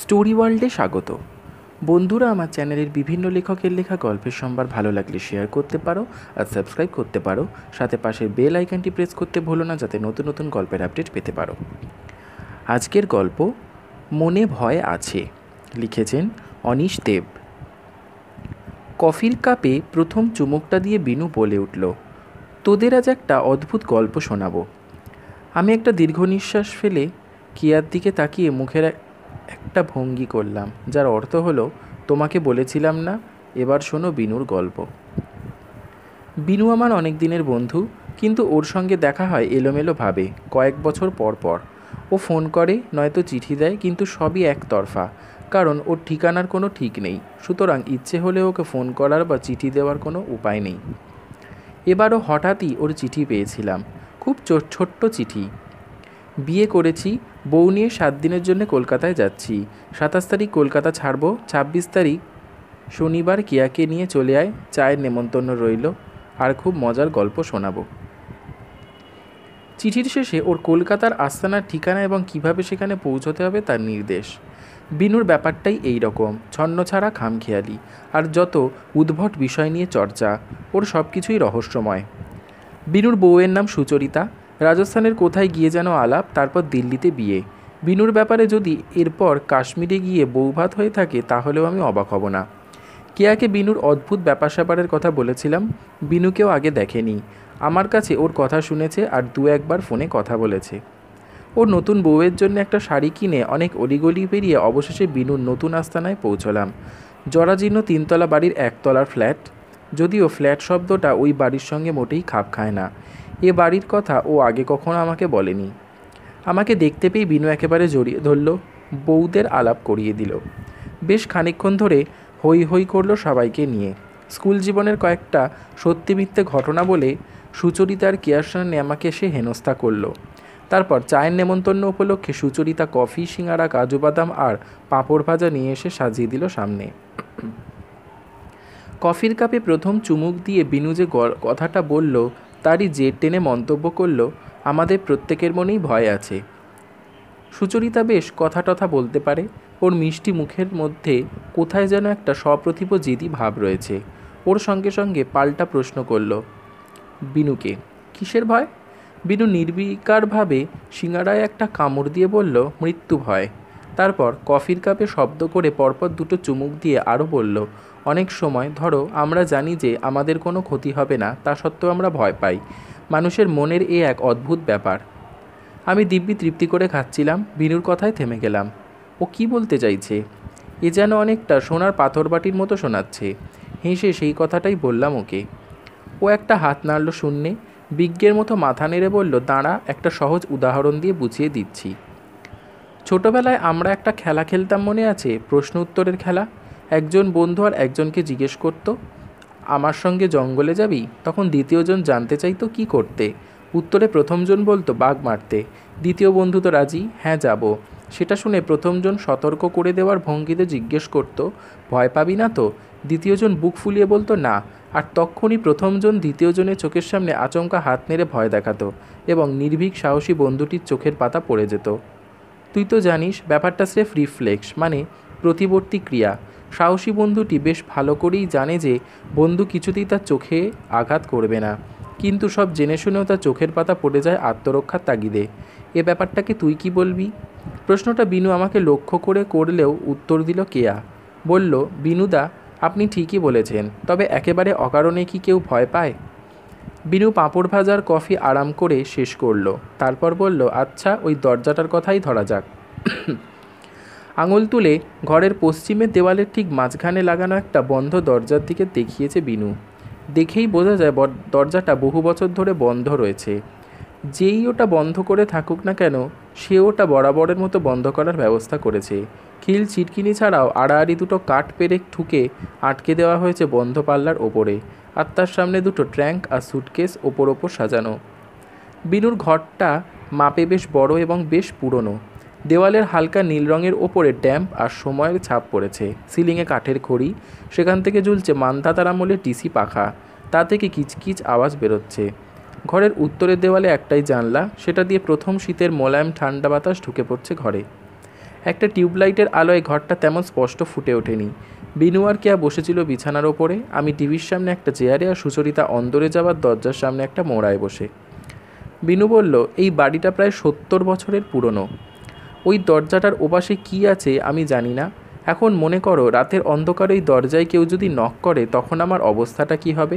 story ওয়ার্ল্ডে স্বাগত বন্ধুরা আমার চ্যানেলের বিভিন্ন লেখকের লেখা গল্পের সম্ভার ভালো লাগলে শেয়ার করতে পারো আর সাবস্ক্রাইব করতে পারো সাথে পাশের বেল আইকনটি প্রেস করতে ভুলো না যাতে নতুন নতুন গল্পের আপডেট পেতে পারো আজকের গল্প মনে ভয় আছে লিখেছেন অনিশ দেব কফির কাপে প্রথম চুমুকটা দিয়ে বিনু বলে উঠল তোদের আজ একটা অদ্ভুত গল্প শোনাবো আমি একটা দীর্ঘ নিঃশ্বাস ফেলে কিয়ার দিকে তাকিয়ে মুখের একটা ভঙ্গি করলাম যার অর্থ হলো তোমাকে বলেছিলাম না এবার শোনো বিনুর গল্প বিনু আমার অনেক দিনের বন্ধু কিন্তু ওর সঙ্গে দেখা হয় এলোমেলোভাবে কয়েক বছর পর পর ও ফোন করে নয়তো চিঠি দেয় কিন্তু সবই একতরফা কারণ ওর ঠিকানার কোনো ঠিক নেই সুতরাং ইচ্ছে হলে ওকে ফোন করার বা চিঠি দেওয়ার কোনো উপায় নেই এবারও হঠাৎই ওর চিঠি পেয়েছিলাম খুব ছোট্ট চিঠি বিয়ে করেছি বউ নিয়ে সাত দিনের জন্য কলকাতায় যাচ্ছি সাতাশ তারিখ কলকাতা ছাড়বো ছাব্বিশ তারিখ শনিবার কিয়াকে নিয়ে চলে আয় চায়ের নেমন্তন্ন রইল আর খুব মজার গল্প শোনাবো চিঠির শেষে ওর কলকাতার আস্তানার ঠিকানা এবং কিভাবে সেখানে পৌঁছতে হবে তার নির্দেশ বিনুর ব্যাপারটাই এই রকম ছন্ন ছাড়া খামখেয়ালি আর যত উদ্ভট বিষয় নিয়ে চর্চা ওর সব কিছুই রহস্যময় বিনুর বউয়ের নাম সুচরিতা রাজস্থানের কোথায় গিয়ে যেন আলাপ তারপর দিল্লিতে বিয়ে বিনুর ব্যাপারে যদি এরপর কাশ্মীরে গিয়ে বৌভাত হয়ে থাকে তাহলেও আমি অবাক হব না কেয়াকে বিনুর অদ্ভুত ব্যাপার স্যাপারের কথা বলেছিলাম বিনুকেও আগে দেখেনি আমার কাছে ওর কথা শুনেছে আর দু একবার ফোনে কথা বলেছে ওর নতুন বউয়ের জন্য একটা শাড়ি কিনে অনেক অলিগলি পেরিয়ে অবশেষে বিনুর নতুন আস্তানায় পৌঁছলাম জরাজীর্ণ তিনতলা বাড়ির একতলার ফ্ল্যাট যদিও ফ্ল্যাট শব্দটা ওই বাড়ির সঙ্গে মোটেই খাপ খায় না এ বাড়ির কথা ও আগে কখনো আমাকে বলেনি আমাকে দেখতে পেয়ে বিনু একেবারে জড়িয়ে ধরল বউদের আলাপ করিয়ে দিল বেশ খানিকক্ষণ ধরে হই হই করলো সবাইকে নিয়ে স্কুল জীবনের কয়েকটা সত্যি মিথ্যে ঘটনা বলে সুচরিতার সামনে আমাকে সে হেনস্থা করলো তারপর চায়ের নেমন্তন্ন উপলক্ষে সুচরিতা কফি সিঙাড়া কাজু বাদাম আর পাঁপড় ভাজা নিয়ে এসে সাজিয়ে দিল সামনে কফির কাপে প্রথম চুমুক দিয়ে বিনু যে কথাটা বলল তারই জের টেনে মন্তব্য করল আমাদের প্রত্যেকের মনেই ভয় আছে সুচরিতা বেশ কথা টথা বলতে পারে ওর মিষ্টি মুখের মধ্যে কোথায় যেন একটা সপ্রতিপ জেদি ভাব রয়েছে ওর সঙ্গে সঙ্গে পাল্টা প্রশ্ন করল বিনুকে কিসের ভয় বিনু নির্বিকারভাবে সিঙ্গারায় একটা কামড় দিয়ে বলল মৃত্যু ভয় তারপর কফির কাপে শব্দ করে পরপর দুটো চুমুক দিয়ে আরও বলল অনেক সময় ধরো আমরা জানি যে আমাদের কোনো ক্ষতি হবে না তা সত্ত্বেও আমরা ভয় পাই মানুষের মনের এ এক অদ্ভুত ব্যাপার আমি দিব্যি তৃপ্তি করে খাচ্ছিলাম বিনুর কথায় থেমে গেলাম ও কি বলতে চাইছে এ যেন অনেকটা সোনার পাথর বাটির মতো শোনাচ্ছে হেসে সেই কথাটাই বললাম ওকে ও একটা হাত নাড়ল শূন্যে বিজ্ঞের মতো মাথা নেড়ে বলল দাঁড়া একটা সহজ উদাহরণ দিয়ে বুঝিয়ে দিচ্ছি ছোটবেলায় আমরা একটা খেলা খেলতাম মনে আছে প্রশ্ন উত্তরের খেলা একজন বন্ধু আর একজনকে জিজ্ঞেস করত আমার সঙ্গে জঙ্গলে যাবি তখন দ্বিতীয়জন জানতে চাইতো কি করতে উত্তরে প্রথমজন বলতো বাঘ মারতে দ্বিতীয় বন্ধু তো রাজি হ্যাঁ যাব সেটা শুনে প্রথমজন সতর্ক করে দেওয়ার ভঙ্গিতে জিজ্ঞেস করত ভয় পাবি না তো দ্বিতীয়জন বুক ফুলিয়ে বলতো না আর তখনই প্রথমজন দ্বিতীয়জনের চোখের সামনে আচমকা হাত নেড়ে ভয় দেখাতো এবং নির্ভীক সাহসী বন্ধুটির চোখের পাতা পড়ে যেত তুই তো জানিস ব্যাপারটা স্রেফ রিফ্লেক্স মানে প্রতিবর্তী ক্রিয়া সাহসী বন্ধুটি বেশ ভালো করেই জানে যে বন্ধু কিছুতেই তার চোখে আঘাত করবে না কিন্তু সব জেনে শুনেও তার চোখের পাতা পড়ে যায় আত্মরক্ষার তাগিদে এ ব্যাপারটাকে তুই কি বলবি প্রশ্নটা বিনু আমাকে লক্ষ্য করে করলেও উত্তর দিল কেয়া বলল বিনুদা আপনি ঠিকই বলেছেন তবে একেবারে অকারণে কি কেউ ভয় পায় বিনু পাঁপড় ভাজার কফি আরাম করে শেষ করল তারপর বলল আচ্ছা ওই দরজাটার কথাই ধরা যাক আঙুল তুলে ঘরের পশ্চিমের দেওয়ালের ঠিক মাঝখানে লাগানো একটা বন্ধ দরজার দিকে দেখিয়েছে বিনু দেখেই বোঝা যায় দরজাটা বহু বছর ধরে বন্ধ রয়েছে যেই ওটা বন্ধ করে থাকুক না কেন সে ওটা বরাবরের মতো বন্ধ করার ব্যবস্থা করেছে খিল ছিটকিনি ছাড়াও আড়াআড়ি দুটো কাঠ পেরে ঠুকে আটকে দেওয়া হয়েছে বন্ধ পাল্লার ওপরে আর তার সামনে দুটো ট্র্যাঙ্ক আর সুটকেস ওপর ওপর সাজানো বিনুর ঘরটা মাপে বেশ বড় এবং বেশ পুরনো দেওয়ালের হালকা নীল রঙের ওপরে ড্যাম্প আর সময়ের ছাপ পড়েছে সিলিংয়ে কাঠের খড়ি সেখান থেকে ঝুলছে মান্ধাতার আমলে টিসি পাখা তা থেকে কিচকিচ আওয়াজ বেরোচ্ছে ঘরের উত্তরের দেওয়ালে একটাই জানলা সেটা দিয়ে প্রথম শীতের মোলায়েম ঠান্ডা বাতাস ঢুকে পড়ছে ঘরে একটা টিউবলাইটের আলোয় ঘরটা তেমন স্পষ্ট ফুটে ওঠেনি বিনু আর কেয়া বসেছিল বিছানার ওপরে আমি টিভির সামনে একটা চেয়ারে আর সুচরিতা অন্দরে যাওয়ার দরজার সামনে একটা মোড়ায় বসে বিনু বলল এই বাড়িটা প্রায় সত্তর বছরের পুরনো ওই দরজাটার ওপাশে কি আছে আমি জানি না এখন মনে করো রাতের অন্ধকার ওই দরজায় কেউ যদি নক করে তখন আমার অবস্থাটা কি হবে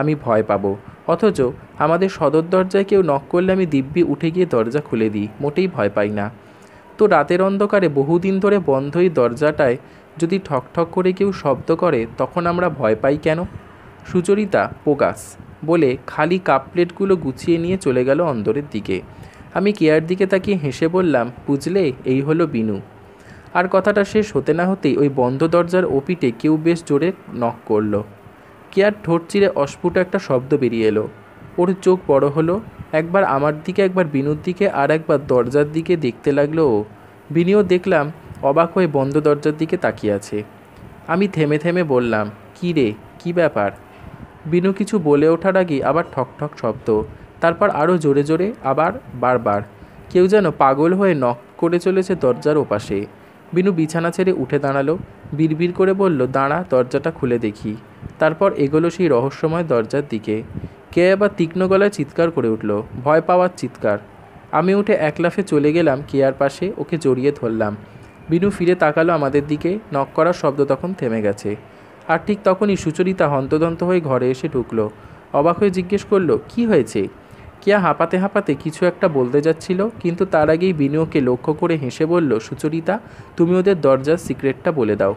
আমি ভয় পাবো অথচ আমাদের সদর দরজায় কেউ নক করলে আমি দিব্যি উঠে গিয়ে দরজা খুলে দিই মোটেই ভয় পাই না তো রাতের অন্ধকারে বহুদিন ধরে বন্ধ ওই দরজাটায় যদি ঠকঠক করে কেউ শব্দ করে তখন আমরা ভয় পাই কেন সুচরিতা পোকাস বলে খালি কাপ প্লেটগুলো গুছিয়ে নিয়ে চলে গেল অন্দরের দিকে আমি কেয়ার দিকে তাকিয়ে হেসে বললাম বুঝলে এই হলো বিনু আর কথাটা শেষ হতে না হতেই ওই বন্ধ দরজার ওপিটে কেউ বেশ জোরে নক করল কেয়ার ঠোঁট চিরে অস্ফুট একটা শব্দ বেরিয়ে এলো ওর চোখ বড় হলো একবার আমার দিকে একবার বিনুর দিকে আর একবার দরজার দিকে দেখতে লাগলো ও বিনিও দেখলাম অবাক হয়ে বন্ধ দরজার দিকে তাকিয়ে আছে আমি থেমে থেমে বললাম কী রে কী ব্যাপার বিনু কিছু বলে ওঠার আগে আবার ঠকঠক শব্দ তারপর আরও জোরে জোরে আবার বারবার কেউ যেন পাগল হয়ে নখ করে চলেছে দরজার ওপাশে বিনু বিছানা ছেড়ে উঠে দাঁড়ালো বিড়বির করে বলল দাঁড়া দরজাটা খুলে দেখি তারপর এগোলো সেই রহস্যময় দরজার দিকে কে আবার তীক্ষ্ণ গলায় চিৎকার করে উঠল ভয় পাওয়ার চিৎকার আমি উঠে একলাফে চলে গেলাম কেয়ার পাশে ওকে জড়িয়ে ধরলাম বিনু ফিরে তাকালো আমাদের দিকে নক করার শব্দ তখন থেমে গেছে আর ঠিক তখনই সুচরিতা হন্তদন্ত হয়ে ঘরে এসে ঢুকলো অবাক হয়ে জিজ্ঞেস করলো কি হয়েছে কেয়া হাঁপাতে হাঁপাতে কিছু একটা বলতে যাচ্ছিল কিন্তু তার আগেই বিনিয়োগকে লক্ষ্য করে হেসে বলল সুচরিতা তুমি ওদের দরজার সিক্রেটটা বলে দাও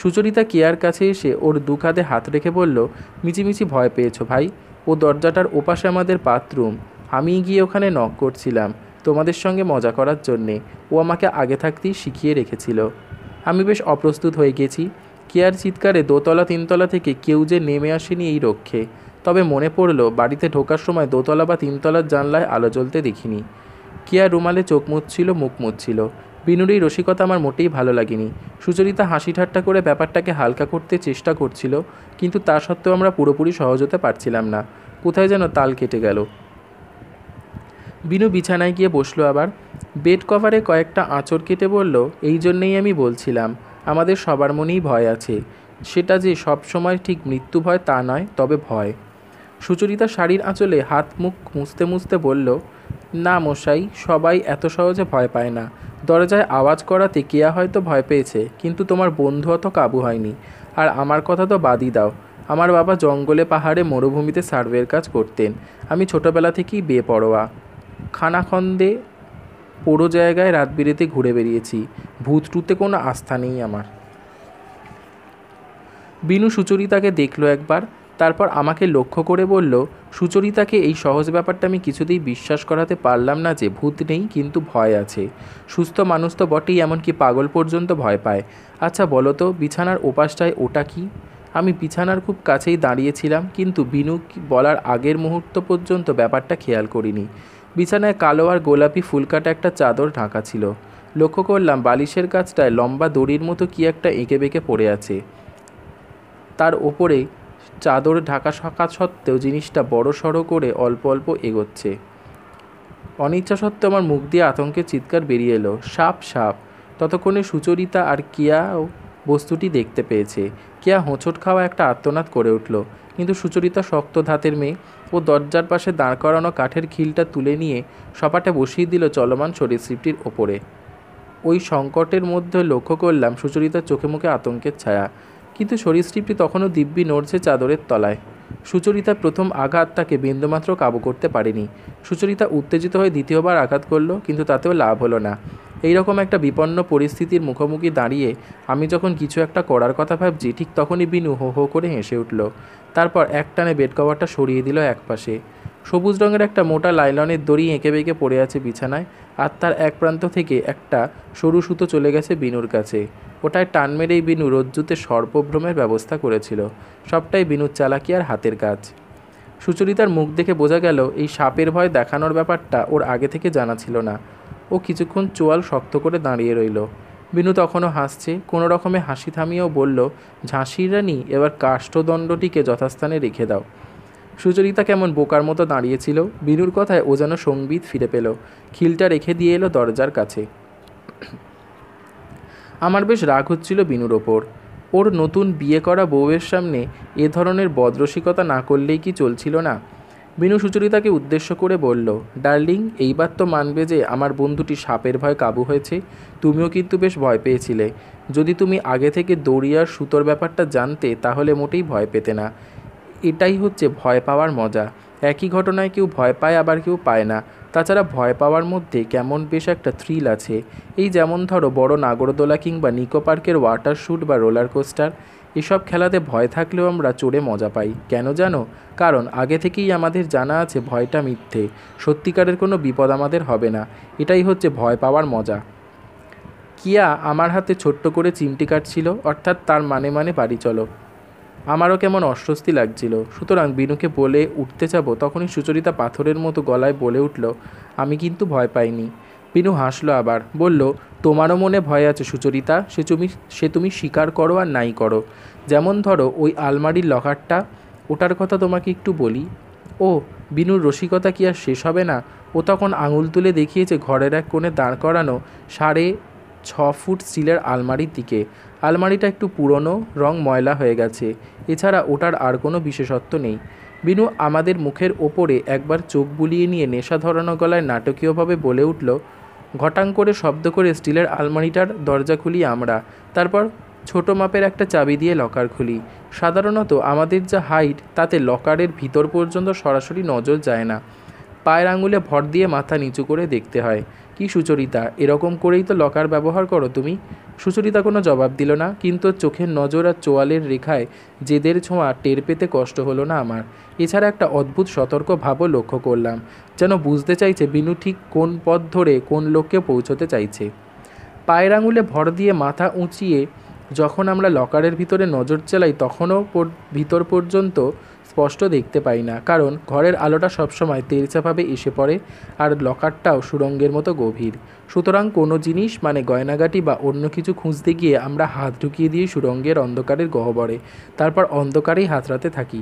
সুচরিতা কেয়ার কাছে এসে ওর দু হাত রেখে বলল মিচিমিচি ভয় পেয়েছো ভাই ও দরজাটার ওপাশে আমাদের বাথরুম আমি গিয়ে ওখানে নক করছিলাম তোমাদের সঙ্গে মজা করার জন্যে ও আমাকে আগে থাকতেই শিখিয়ে রেখেছিল আমি বেশ অপ্রস্তুত হয়ে গেছি কেয়ার চিৎকারে দোতলা তিনতলা থেকে কেউ যে নেমে আসেনি এই রক্ষে তবে মনে পড়ল বাড়িতে ঢোকার সময় দোতলা বা তিনতলার জানলায় আলো জ্বলতে দেখিনি কিয়া রুমালে চোখ মুচ্ছিল মুখ মুচ্ছিল বিনুর এই রসিকতা আমার মোটেই ভালো লাগেনি সুচরিতা হাসি ঠাট্টা করে ব্যাপারটাকে হালকা করতে চেষ্টা করছিল কিন্তু তা সত্ত্বেও আমরা পুরোপুরি সহজ হতে পারছিলাম না কোথায় যেন তাল কেটে গেল বিনু বিছানায় গিয়ে বসলো আবার বেড কভারে কয়েকটা আঁচড় কেটে বলল এই জন্যেই আমি বলছিলাম আমাদের সবার মনেই ভয় আছে সেটা যে সব সময় ঠিক মৃত্যু ভয় তা নয় তবে ভয় সুচরিতা শাড়ির আঁচলে হাত মুখ মুছতে মুছতে বলল না মশাই সবাই এত সহজে ভয় পায় না দরজায় আওয়াজ করাতে কেয়া হয়তো ভয় পেয়েছে কিন্তু তোমার বন্ধু অত কাবু হয়নি আর আমার কথা তো বাদই দাও আমার বাবা জঙ্গলে পাহাড়ে মরুভূমিতে সার্ভের কাজ করতেন আমি ছোটোবেলা থেকেই বেপরোয়া খানাখন্দে পুরো জায়গায় রাত বিরেতে ঘুরে বেরিয়েছি ভূত টুতে কোনো আস্থা নেই আমার বিনু সুচরিতাকে দেখলো একবার তারপর আমাকে লক্ষ্য করে বলল সুচরিতাকে এই সহজ ব্যাপারটা আমি কিছুতেই বিশ্বাস করাতে পারলাম না যে ভূত নেই কিন্তু ভয় আছে সুস্থ মানুষ তো বটেই এমনকি পাগল পর্যন্ত ভয় পায় আচ্ছা বলো তো বিছানার ওপাশটায় ওটা কি আমি বিছানার খুব কাছেই দাঁড়িয়েছিলাম কিন্তু বিনু বলার আগের মুহূর্ত পর্যন্ত ব্যাপারটা খেয়াল করিনি বিছানায় কালো আর গোলাপি ফুলকাটা একটা চাদর ঢাকা ছিল লক্ষ্য করলাম বালিশের কাছটায় লম্বা দড়ির মতো কি একটা এঁকে বেঁকে পড়ে আছে তার ওপরে চাদর ঢাকা থাকা সত্ত্বেও জিনিসটা বড় সড়ো করে অল্প অল্প এগোচ্ছে অনিচ্ছা সত্ত্বেও আমার মুখ দিয়ে আতঙ্কের চিৎকার বেরিয়ে এলো সাপ সাপ ততক্ষণে সুচরিতা আর কিয়াও বস্তুটি দেখতে পেয়েছে কিয়া হোঁচট খাওয়া একটা আত্মনাদ করে উঠল কিন্তু সুচরিতা শক্ত ধাতের মেয়ে ও দরজার পাশে দাঁড় করানো কাঠের খিলটা তুলে নিয়ে সপাটে বসিয়ে দিল চলমান সরীসৃপটির ওপরে ওই সংকটের মধ্যে লক্ষ্য করলাম সুচরিতার চোখে মুখে আতঙ্কের ছায়া কিন্তু সরীসৃপটি তখনও দিব্যি নড়ছে চাদরের তলায় সুচরিতার প্রথম আঘাত তাকে বিন্দুমাত্র কাবু করতে পারেনি সুচরিতা উত্তেজিত হয়ে দ্বিতীয়বার আঘাত করলো কিন্তু তাতেও লাভ হলো না এই রকম একটা বিপন্ন পরিস্থিতির মুখোমুখি দাঁড়িয়ে আমি যখন কিছু একটা করার কথা ভাবছি ঠিক তখনই বিনু হো হো করে হেসে উঠল তারপর একটানে বেড কভারটা সরিয়ে দিল একপাশে সবুজ রঙের একটা মোটা লাইলনের দড়ি এঁকে বেঁকে পড়ে আছে বিছানায় আর তার এক প্রান্ত থেকে একটা সরু সুতো চলে গেছে বিনুর কাছে ওটায় টান মেরেই বিনু রজ্জুতে সর্বভ্রমের ব্যবস্থা করেছিল সবটাই বিনুর চালাকি আর হাতের কাজ সুচরিতার মুখ দেখে বোঝা গেল এই সাপের ভয় দেখানোর ব্যাপারটা ওর আগে থেকে জানা ছিল না ও কিছুক্ষণ চোয়াল শক্ত করে দাঁড়িয়ে রইল বিনু তখনও হাসছে কোনো রকমে হাসি থামিয়েও বলল ঝাঁসির রানী এবার কাষ্ঠদণ্ডটিকে যথাস্থানে রেখে দাও সুচরিতা কেমন বোকার মতো দাঁড়িয়েছিল বিনুর কথায় ও যেন সঙ্গীত ফিরে পেল খিলটা রেখে দিয়ে এলো দরজার কাছে আমার বেশ রাগ হচ্ছিল বিনুর ওপর ওর নতুন বিয়ে করা বউয়ের সামনে এ ধরনের বদ্রসিকতা না করলেই কি চলছিল না বিনু সুচরিতাকে উদ্দেশ্য করে বলল ডার্লিং এইবার তো মানবে যে আমার বন্ধুটি সাপের ভয় কাবু হয়েছে তুমিও কিন্তু বেশ ভয় পেয়েছিলে যদি তুমি আগে থেকে দড়িয়ার সুতোর ব্যাপারটা জানতে তাহলে মোটেই ভয় পেতে না এটাই হচ্ছে ভয় পাওয়ার মজা একই ঘটনায় কেউ ভয় পায় আবার কেউ পায় না তাছাড়া ভয় পাওয়ার মধ্যে কেমন বেশ একটা থ্রিল আছে এই যেমন ধরো বড় নাগরদোলা কিংবা নিকো পার্কের ওয়াটার শ্যুট বা রোলার কোস্টার এসব খেলাতে ভয় থাকলেও আমরা চড়ে মজা পাই কেন জানো কারণ আগে থেকেই আমাদের জানা আছে ভয়টা মিথ্যে সত্যিকারের কোনো বিপদ আমাদের হবে না এটাই হচ্ছে ভয় পাওয়ার মজা কিয়া আমার হাতে ছোট্ট করে চিমটি কাটছিল অর্থাৎ তার মানে মানে বাড়ি চলো আমারও কেমন অস্বস্তি লাগছিল সুতরাং বিনুকে বলে উঠতে যাব তখনই সুচরিতা পাথরের মতো গলায় বলে উঠল আমি কিন্তু ভয় পাইনি বিনু হাসলো আবার বলল তোমারও মনে ভয় আছে সুচরিতা সে তুমি সে তুমি স্বীকার করো আর নাই করো যেমন ধরো ওই আলমারির লকারটা ওটার কথা তোমাকে একটু বলি ও বিনুর রসিকতা কি আর শেষ হবে না ও তখন আঙুল তুলে দেখিয়েছে ঘরের এক কোণে দাঁড় করানো সাড়ে ছ ফুট স্টিলের আলমারির দিকে আলমারিটা একটু পুরনো রং ময়লা হয়ে গেছে এছাড়া ওটার আর কোনো বিশেষত্ব নেই বিনু আমাদের মুখের ওপরে একবার চোখ বুলিয়ে নিয়ে নেশা ধরানো গলায় নাটকীয়ভাবে বলে উঠল ঘটাং করে শব্দ করে স্টিলের আলমারিটার দরজা খুলি আমরা তারপর ছোট মাপের একটা চাবি দিয়ে লকার খুলি সাধারণত আমাদের যা হাইট তাতে লকারের ভিতর পর্যন্ত সরাসরি নজর যায় না পায়ের আঙুলে ভর দিয়ে মাথা নিচু করে দেখতে হয় কি সুচরিতা এরকম করেই তো লকার ব্যবহার করো তুমি সুচরিতা কোনো জবাব দিল না কিন্তু চোখের নজর আর চোয়ালের রেখায় জেদের ছোঁয়া টের পেতে কষ্ট হলো না আমার এছাড়া একটা অদ্ভুত সতর্ক ভাবও লক্ষ্য করলাম যেন বুঝতে চাইছে বিনু ঠিক কোন পথ ধরে কোন লোককে পৌঁছতে চাইছে পায়ের আঙুলে ভর দিয়ে মাথা উঁচিয়ে যখন আমরা লকারের ভিতরে নজর চালাই তখনও ভিতর পর্যন্ত স্পষ্ট দেখতে পাই না কারণ ঘরের আলোটা সবসময় তেলচাভাবে এসে পড়ে আর লকারটাও সুরঙ্গের মতো গভীর সুতরাং কোনো জিনিস মানে গয়নাগাটি বা অন্য কিছু খুঁজতে গিয়ে আমরা হাত ঢুকিয়ে দিয়ে সুরঙ্গের অন্ধকারের গহবরে তারপর অন্ধকারেই হাতরাতে থাকি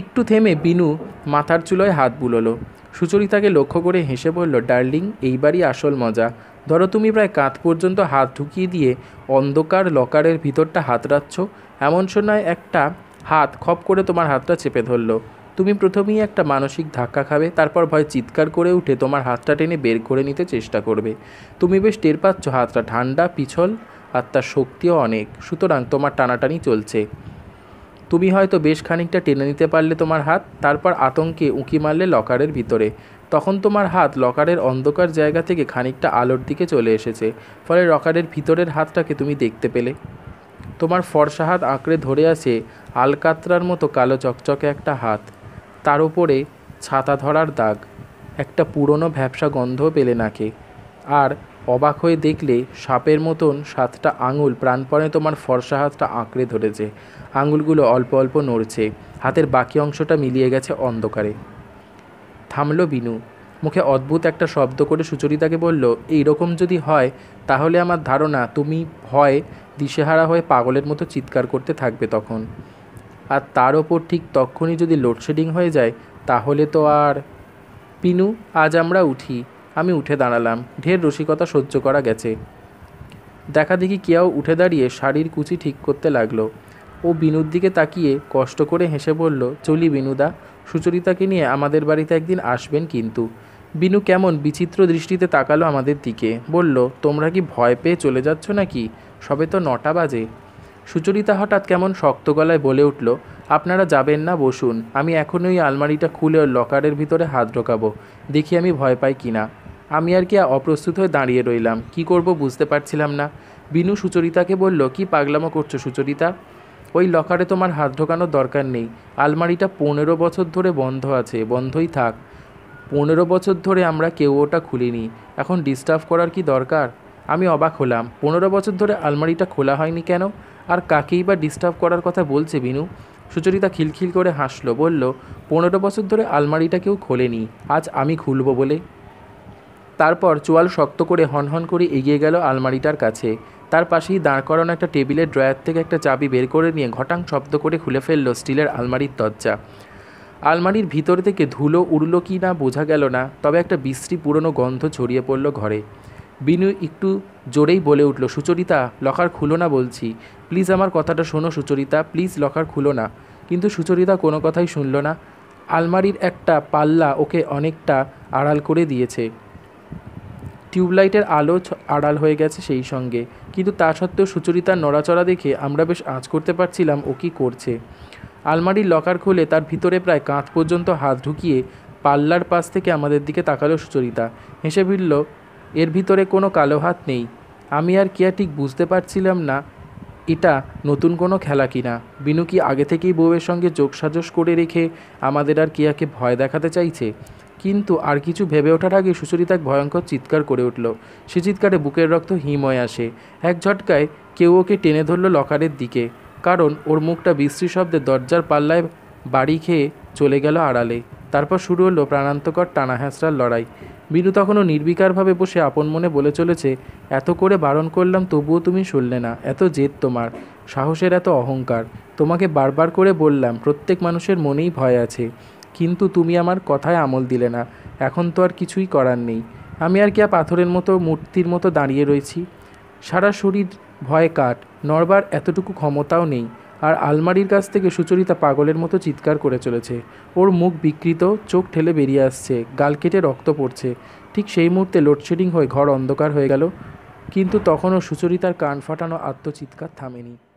একটু থেমে বিনু মাথার চুলোয় হাত বুলোলো সুচরিতাকে লক্ষ্য করে হেসে বলল ডার্লিং এইবারই আসল মজা ধরো তুমি প্রায় কাঁধ পর্যন্ত হাত ঢুকিয়ে দিয়ে অন্ধকার লকারের ভিতরটা হাত রাখছ এমন সময় একটা হাত খপ করে তোমার হাতটা চেপে ধরলো তুমি প্রথমেই একটা মানসিক ধাক্কা খাবে তারপর ভয় চিৎকার করে উঠে তোমার হাতটা টেনে বের করে নিতে চেষ্টা করবে তুমি বেশ টের পাচ্ছ হাতটা ঠান্ডা পিছল আর তার শক্তিও অনেক সুতরাং তোমার টানাটানি চলছে তুমি হয়তো বেশ খানিকটা টেনে নিতে পারলে তোমার হাত তারপর আতঙ্কে উঁকি মারলে লকারের ভিতরে তখন তোমার হাত লকারের অন্ধকার জায়গা থেকে খানিকটা আলোর দিকে চলে এসেছে ফলে লকারের ভিতরের হাতটাকে তুমি দেখতে পেলে তোমার ফর্সা হাত আঁকড়ে ধরে আছে আলকাত্রার মতো কালো চকচকে একটা হাত তার উপরে ছাতা ধরার দাগ একটা পুরনো ভ্যাবসা গন্ধ পেলে নাকে আর অবাক হয়ে দেখলে সাপের মতন সাতটা আঙুল প্রাণপণে তোমার ফর্সা হাতটা আঁকড়ে ধরেছে আঙুলগুলো অল্প অল্প নড়ছে হাতের বাকি অংশটা মিলিয়ে গেছে অন্ধকারে থামল বিনু মুখে অদ্ভুত একটা শব্দ করে সুচরিতাকে বলল এইরকম যদি হয় তাহলে আমার ধারণা তুমি হয় দিশেহারা হয়ে পাগলের মতো চিৎকার করতে থাকবে তখন আর তার ওপর ঠিক তখনই যদি লোডশেডিং হয়ে যায় তাহলে তো আর পিনু আজ আমরা উঠি আমি উঠে দাঁড়ালাম ঢের রসিকতা সহ্য করা গেছে দেখা দেখি কেউ উঠে দাঁড়িয়ে শাড়ির কুচি ঠিক করতে লাগলো ও বিনুর দিকে তাকিয়ে কষ্ট করে হেসে বলল চলি বিনুদা সুচরিতাকে নিয়ে আমাদের বাড়িতে একদিন আসবেন কিন্তু বিনু কেমন বিচিত্র দৃষ্টিতে তাকালো আমাদের দিকে বলল তোমরা কি ভয় পেয়ে চলে যাচ্ছ নাকি সবে তো নটা বাজে সুচরিতা হঠাৎ কেমন শক্ত গলায় বলে উঠল আপনারা যাবেন না বসুন আমি এখন ওই আলমারিটা খুলে ও লকারের ভিতরে হাত ঢোকাবো দেখি আমি ভয় পাই কি না আমি আর কি অপ্রস্তুত হয়ে দাঁড়িয়ে রইলাম কি করব বুঝতে পারছিলাম না বিনু সুচরিতাকে বলল কি পাগলামো করছো সুচরিতা ওই লকারে তোমার হাত ঢোকানোর দরকার নেই আলমারিটা পনেরো বছর ধরে বন্ধ আছে বন্ধই থাক পনেরো বছর ধরে আমরা কেউ ওটা খুলিনি এখন ডিস্টার্ব করার কি দরকার আমি অবাক হলাম পনেরো বছর ধরে আলমারিটা খোলা হয়নি কেন আর কাকেই বা ডিস্টার্ব করার কথা বলছে বিনু সুচরিতা খিলখিল করে হাসলো বলল পনেরো বছর ধরে আলমারিটা কেউ খোলেনি আজ আমি খুলব বলে তারপর চোয়াল শক্ত করে হনহন করে এগিয়ে গেল আলমারিটার কাছে তার পাশেই দাঁড় করানো একটা টেবিলের ড্রয়ার থেকে একটা চাবি বের করে নিয়ে ঘটাং শব্দ করে খুলে ফেলল স্টিলের আলমারির দরজা আলমারির ভিতর থেকে ধুলো উড়ল কি না বোঝা গেল না তবে একটা বিশ্রী পুরনো গন্ধ ছড়িয়ে পড়ল ঘরে বিনু একটু জোরেই বলে উঠল সুচরিতা লকার খুলো না বলছি প্লিজ আমার কথাটা শোনো সুচরিতা প্লিজ লকার খুলো না কিন্তু সুচরিতা কোনো কথাই শুনল না আলমারির একটা পাল্লা ওকে অনেকটা আড়াল করে দিয়েছে টিউবলাইটের আলো আড়াল হয়ে গেছে সেই সঙ্গে কিন্তু তা সত্ত্বেও সুচরিতার নড়াচড়া দেখে আমরা বেশ আঁচ করতে পারছিলাম ও কী করছে আলমারির লকার খুলে তার ভিতরে প্রায় কাঁধ পর্যন্ত হাত ঢুকিয়ে পাল্লার পাশ থেকে আমাদের দিকে তাকালো সুচরিতা হেসে ফিরল এর ভিতরে কোনো কালো হাত নেই আমি আর কিয়া ঠিক বুঝতে পারছিলাম না এটা নতুন কোনো খেলা কিনা বিনু কি আগে থেকেই বউয়ের সঙ্গে যোগসাজস করে রেখে আমাদের আর কিয়াকে ভয় দেখাতে চাইছে কিন্তু আর কিছু ভেবে ওঠার আগে সুচরিতা এক ভয়ঙ্কর চিৎকার করে উঠল সে চিৎকারে বুকের রক্ত হিময় আসে এক ঝটকায় কেউ ওকে টেনে ধরল লকারের দিকে কারণ ওর মুখটা বিশ্রী শব্দে দরজার পাল্লায় বাড়ি খেয়ে চলে গেল আড়ালে তারপর শুরু হলো প্রাণান্তকর টানা লড়াই বিনু তখনও নির্বিকারভাবে বসে আপন মনে বলে চলেছে এত করে বারণ করলাম তবুও তুমি শুনলে না এত জেদ তোমার সাহসের এত অহংকার তোমাকে বারবার করে বললাম প্রত্যেক মানুষের মনেই ভয় আছে কিন্তু তুমি আমার কথায় আমল দিলে না এখন তো আর কিছুই করার নেই আমি আর কি পাথরের মতো মূর্তির মতো দাঁড়িয়ে রয়েছি সারা শরীর ভয় কাট নড়বার এতটুকু ক্ষমতাও নেই আর আলমারির কাছ থেকে সুচরিতা পাগলের মতো চিৎকার করে চলেছে ওর মুখ বিকৃত চোখ ঠেলে বেরিয়ে আসছে গাল কেটে রক্ত পড়ছে ঠিক সেই মুহূর্তে লোডশেডিং হয়ে ঘর অন্ধকার হয়ে গেল কিন্তু তখনও সুচরিতার কান ফাটানো আত্মচিৎকার থামেনি